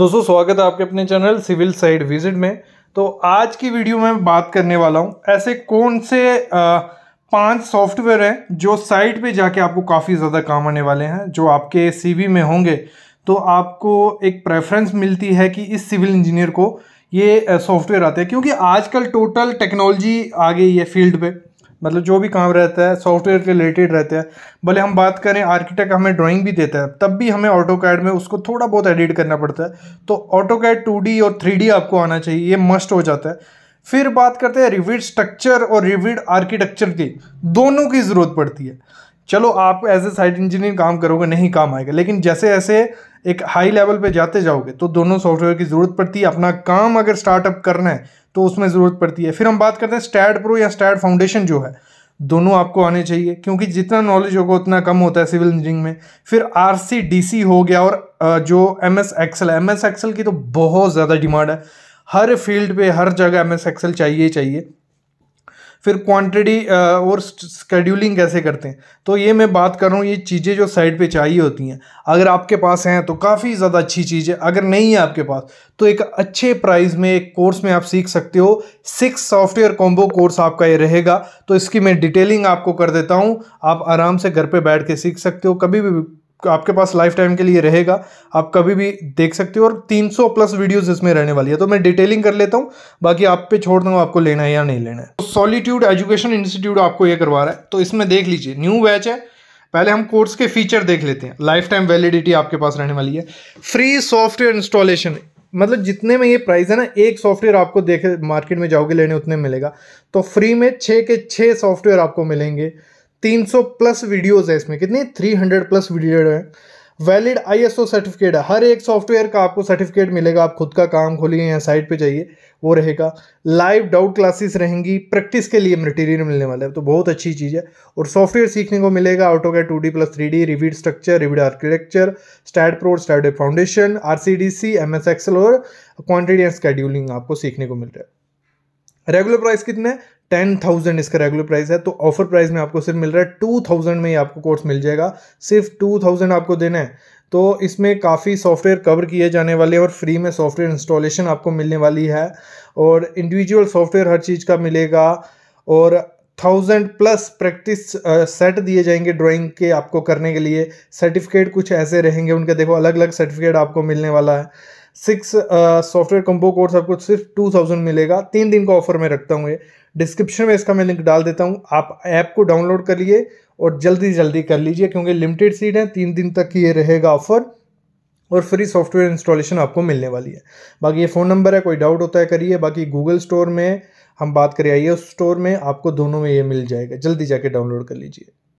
दोस्तों स्वागत है आपके अपने चैनल सिविल साइड विजिट में तो आज की वीडियो में बात करने वाला हूँ ऐसे कौन से पांच सॉफ्टवेयर हैं जो साइट पे जाके आपको काफ़ी ज़्यादा काम आने वाले हैं जो आपके सीवी में होंगे तो आपको एक प्रेफरेंस मिलती है कि इस सिविल इंजीनियर को ये सॉफ्टवेयर आते हैं क्योंकि आजकल टोटल टेक्नोलॉजी आ गई है फील्ड पे मतलब जो भी काम रहता है सॉफ्टवेयर के रिलेटेड रहते हैं भले हम बात करें आर्किटेक्ट हमें ड्राइंग भी देता है तब भी हमें ऑटो कैड में उसको थोड़ा बहुत एडिट करना पड़ता है तो ऑटो कैड टू और थ्री आपको आना चाहिए ये मस्ट हो जाता है फिर बात करते हैं रिविड स्ट्रक्चर और रिविड आर्किटेक्चर की दोनों की ज़रूरत पड़ती है चलो आप एज ए साइट इंजीनियर काम करोगे नहीं काम आएगा लेकिन जैसे ऐसे एक हाई लेवल पे जाते जाओगे तो दोनों सॉफ्टवेयर की ज़रूरत पड़ती है अपना काम अगर स्टार्टअप करना है तो उसमें ज़रूरत पड़ती है फिर हम बात करते हैं स्टैड प्रो या स्टैड फाउंडेशन जो है दोनों आपको आने चाहिए क्योंकि जितना नॉलेज होगा उतना कम होता है सिविल इंजीनियरिंग में फिर आर सी डी सी हो गया और जो M S Excel M S Excel की तो बहुत ज़्यादा डिमांड है हर फील्ड पे हर जगह एम एस एक्सल चाहिए चाहिए फिर क्वांटिटी और स्कड्यूलिंग कैसे करते हैं तो ये मैं बात कर रहा हूँ ये चीज़ें जो साइड पे चाहिए होती हैं अगर आपके पास हैं तो काफ़ी ज़्यादा अच्छी चीज़ है अगर नहीं है आपके पास तो एक अच्छे प्राइस में एक कोर्स में आप सीख सकते हो सिक्स सॉफ्टवेयर कॉम्बो कोर्स आपका ये रहेगा तो इसकी मैं डिटेलिंग आपको कर देता हूँ आप आराम से घर पर बैठ के सीख सकते हो कभी भी आपके पास लाइफ टाइम के लिए रहेगा आप कभी भी देख सकते हो और 300 प्लस वीडियोस इसमें रहने वाली है तो मैं डिटेलिंग कर लेता हूँ बाकी आप पे छोड़ दूँगा आपको लेना है या नहीं लेना है सॉलीट्यूड एजुकेशन इंस्टीट्यूट आपको ये करवा रहा है तो इसमें देख लीजिए न्यू बैच है पहले हम कोर्स के फीचर देख लेते हैं लाइफ टाइम वैलिडिटी आपके पास रहने वाली है फ्री सॉफ्टवेयर इंस्टॉलेशन मतलब जितने में ये प्राइस है ना एक सॉफ्टवेयर आपको देखे मार्केट में जाओगे लेने उतने मिलेगा तो फ्री में छः के छः सॉफ्टवेयर आपको मिलेंगे 300 प्लस वीडियोस है इसमें कितने 300 प्लस वीडियो है वैलिड आईएसओ सर्टिफिकेट है हर एक सॉफ्टवेयर का आपको सर्टिफिकेट मिलेगा आप खुद का काम खोलिए या साइट पे जाइए वो रहेगा लाइव डाउट क्लासेस रहेंगी प्रैक्टिस के लिए मटेरियल मिलने वाला है तो बहुत अच्छी चीज़ है और सॉफ्टवेयर सीखने को मिलेगा AutoCAD two D plus three D Revit structure Revit architecture STAAD Pro STAAD foundation R C D C M S Excel और क्वान्टिटी एंड स्केड्यूलिंग आपको सीखने को मिल रहा है रेगुलर प्राइस कितने टेन थाउजेंड इसका रेगुलर प्राइस है तो ऑफर प्राइस में आपको सिर्फ मिल रहा है टू थाउजेंड में ही आपको कोर्स मिल जाएगा सिर्फ टू थाउजेंड आपको देना है तो इसमें काफ़ी सॉफ्टवेयर कवर किए जाने वाले और फ्री में सॉफ्टवेयर इंस्टॉलेशन आपको मिलने वाली है और इंडिविजुअल सॉफ्टवेयर हर चीज़ का मिलेगा और थाउजेंड प्लस प्रैक्टिस सेट दिए जाएंगे ड्राइंग के आपको करने के लिए सर्टिफिकेट कुछ ऐसे रहेंगे उनके देखो अलग अलग सर्टिफिकेट आपको मिलने वाला है सिक्स सॉफ्टवेयर कम्बो कोर्स आपको सिर्फ टू थाउजेंड मिलेगा तीन दिन का ऑफर में रखता हूँ ये डिस्क्रिप्शन में इसका मैं लिंक डाल देता हूँ आप ऐप को डाउनलोड कर लिए और जल्दी जल्दी कर लीजिए क्योंकि लिमिटेड सीट है तीन दिन तक ये रहेगा ऑफर और फ्री सॉफ्टवेयर इंस्टॉलेशन आपको मिलने वाली है बाकी ये फ़ोन नंबर है कोई डाउट होता है करिए बाकी गूगल स्टोर में हम बात करें उस स्टोर में आपको दोनों में ये मिल जाएगा जल्दी जाके डाउनलोड कर लीजिए